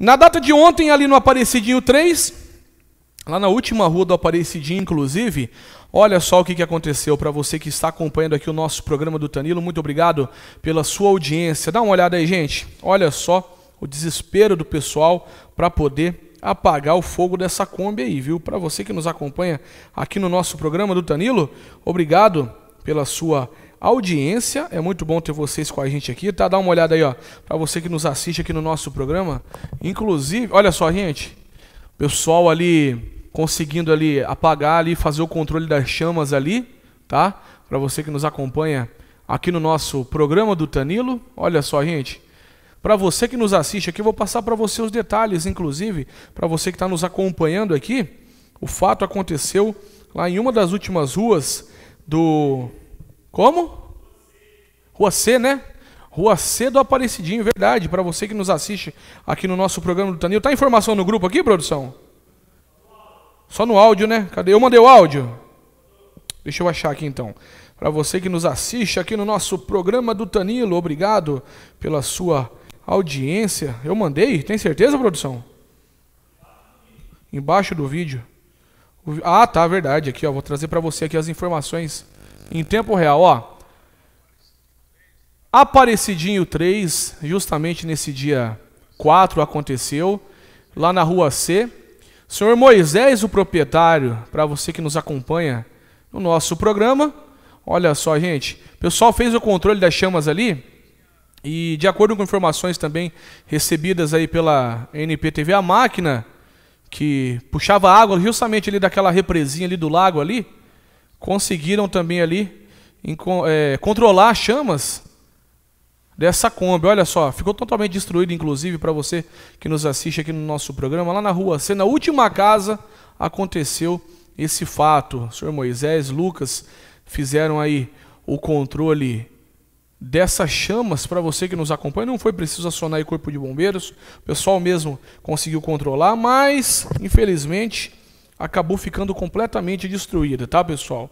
Na data de ontem, ali no Aparecidinho 3, lá na última rua do Aparecidinho, inclusive, olha só o que aconteceu para você que está acompanhando aqui o nosso programa do Tanilo. Muito obrigado pela sua audiência. Dá uma olhada aí, gente. Olha só o desespero do pessoal para poder apagar o fogo dessa Kombi aí, viu? Para você que nos acompanha aqui no nosso programa do Tanilo, obrigado pela sua audiência audiência. É muito bom ter vocês com a gente aqui, tá? Dá uma olhada aí, ó, para você que nos assiste aqui no nosso programa. Inclusive, olha só, gente, pessoal ali conseguindo ali apagar ali, fazer o controle das chamas ali, tá? Para você que nos acompanha aqui no nosso programa do Tanilo. Olha só, gente. Para você que nos assiste aqui, eu vou passar para você os detalhes, inclusive, para você que está nos acompanhando aqui. O fato aconteceu lá em uma das últimas ruas do como? Rua C, né? Rua C do Aparecidinho, verdade. Para você que nos assiste aqui no nosso programa do Tanil. Tá informação no grupo aqui, produção? Só no áudio, né? Cadê? Eu mandei o áudio. Deixa eu achar aqui então. Para você que nos assiste aqui no nosso programa do Tanilo, obrigado pela sua audiência. Eu mandei, tem certeza, produção? Embaixo do vídeo. Ah, tá, verdade. Aqui, ó, vou trazer para você aqui as informações em tempo real, ó. Aparecidinho 3, justamente nesse dia 4 aconteceu, lá na rua C. Senhor Moisés, o proprietário, para você que nos acompanha no nosso programa, olha só, gente, o pessoal fez o controle das chamas ali e de acordo com informações também recebidas aí pela NPTV, a máquina que puxava água justamente ali daquela represinha ali do lago ali, conseguiram também ali em, é, controlar as chamas dessa Kombi. Olha só, ficou totalmente destruído, inclusive, para você que nos assiste aqui no nosso programa, lá na rua C, na última casa, aconteceu esse fato. O senhor Moisés, Lucas fizeram aí o controle dessas chamas para você que nos acompanha. Não foi preciso acionar o corpo de bombeiros, o pessoal mesmo conseguiu controlar, mas infelizmente acabou ficando completamente destruída, tá, pessoal?